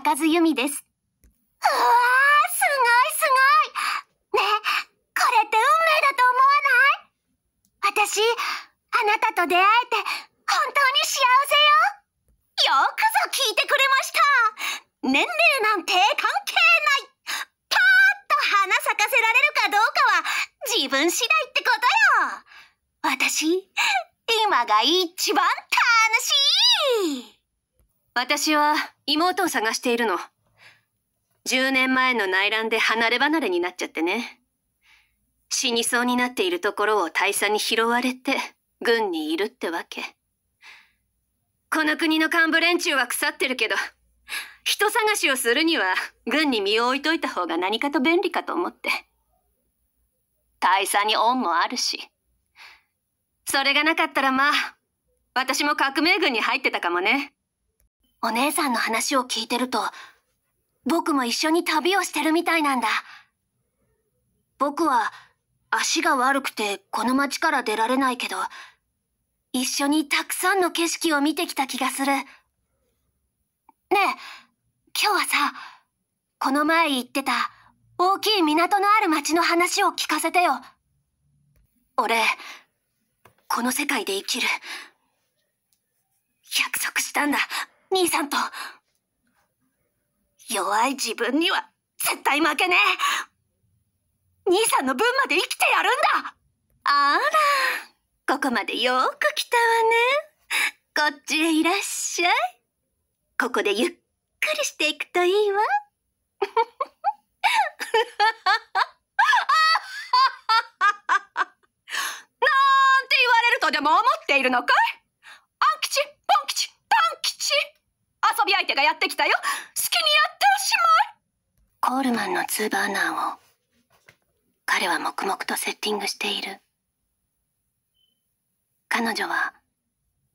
高津由美みです。うわー、すごいすごいねこれって運命だと思わない私、あなたと出会えて本当に幸せよよくぞ聞いてくれました年齢なんて関係ないパーッと花咲かせられるかどうかは自分次第ってことよ私、今が一番楽しい私は妹を探しているの。10年前の内乱で離れ離れになっちゃってね。死にそうになっているところを大佐に拾われて、軍にいるってわけ。この国の幹部連中は腐ってるけど、人探しをするには軍に身を置いといた方が何かと便利かと思って。大佐に恩もあるし。それがなかったらまあ、私も革命軍に入ってたかもね。お姉さんの話を聞いてると、僕も一緒に旅をしてるみたいなんだ。僕は足が悪くてこの町から出られないけど、一緒にたくさんの景色を見てきた気がする。ねえ、今日はさ、この前言ってた大きい港のある町の話を聞かせてよ。俺、この世界で生きる。約束したんだ。兄さんと。弱い自分には絶対負けねえ兄さんの分まで生きてやるんだあら、ここまでよく来たわね。こっちへいらっしゃい。ここでゆっくりしていくといいわ。なんて言われるとでも思っているのかいがやってきたよ好きにやっておしまいコールマンのツーバーナーを彼は黙々とセッティングしている彼女は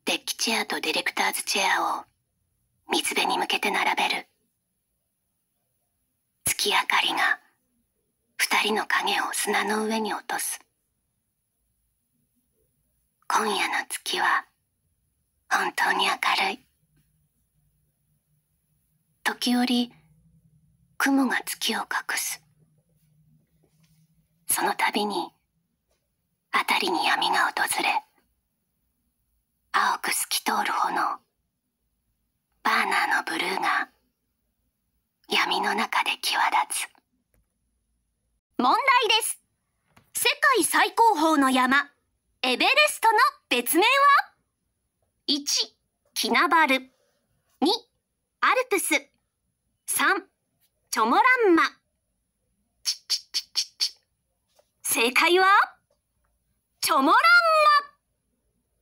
デッキチェアとディレクターズチェアを水辺に向けて並べる月明かりが二人の影を砂の上に落とす今夜の月は本当に明るい時折雲が月を隠すその度に辺りに闇が訪れ青く透き通る炎バーナーのブルーが闇の中で際立つ問題です世界最高峰の山エベレストの別名は1キナバル2アルプスチョモランマ。正解は、チョモランマ。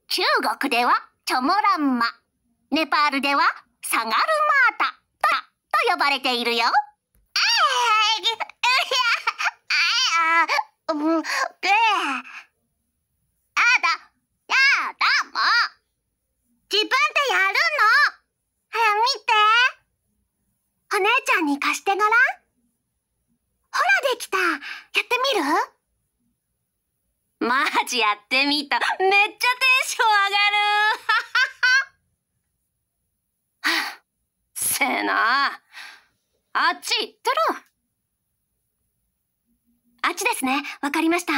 中国ではチョモランマ。ネパールではサガルマータと呼ばれているよ。に貸してごらん。ほらできた。やってみるマジやってみた。めっちゃテンション上がる。はせえな。あっち行ってろ。あっちですね。わかりました。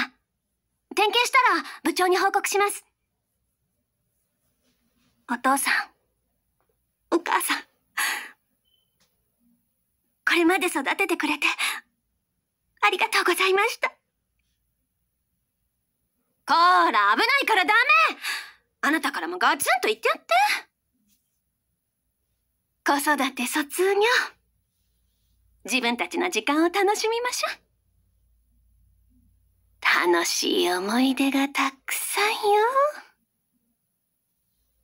点検したら部長に報告します。お父さん、お母さん。これまで育ててくれて、ありがとうございました。こーら、危ないからダメあなたからもガツンと言ってやって。子育て卒業。自分たちの時間を楽しみましょう。楽しい思い出がたくさんよ。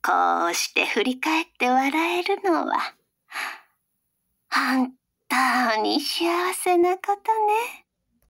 こうして振り返って笑えるのは、本当に幸せなことね。